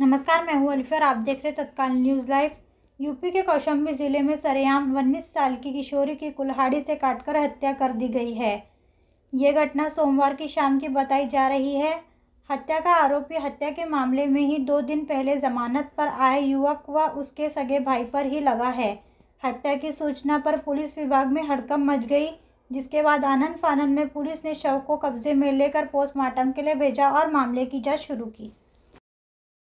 नमस्कार मैं हूँ अलीफर आप देख रहे तत्काल न्यूज़ लाइव यूपी के कौशाम्बी ज़िले में सरेआम उन्नीस साल की किशोरी की कुल्हाड़ी से काटकर हत्या कर दी गई है ये घटना सोमवार की शाम की बताई जा रही है हत्या का आरोपी हत्या के मामले में ही दो दिन पहले जमानत पर आए युवक व उसके सगे भाई पर ही लगा है हत्या की सूचना पर पुलिस विभाग में हड़कम मच गई जिसके बाद आनंद फानंद में पुलिस ने शव को कब्जे में लेकर पोस्टमार्टम के लिए भेजा और मामले की जांच शुरू की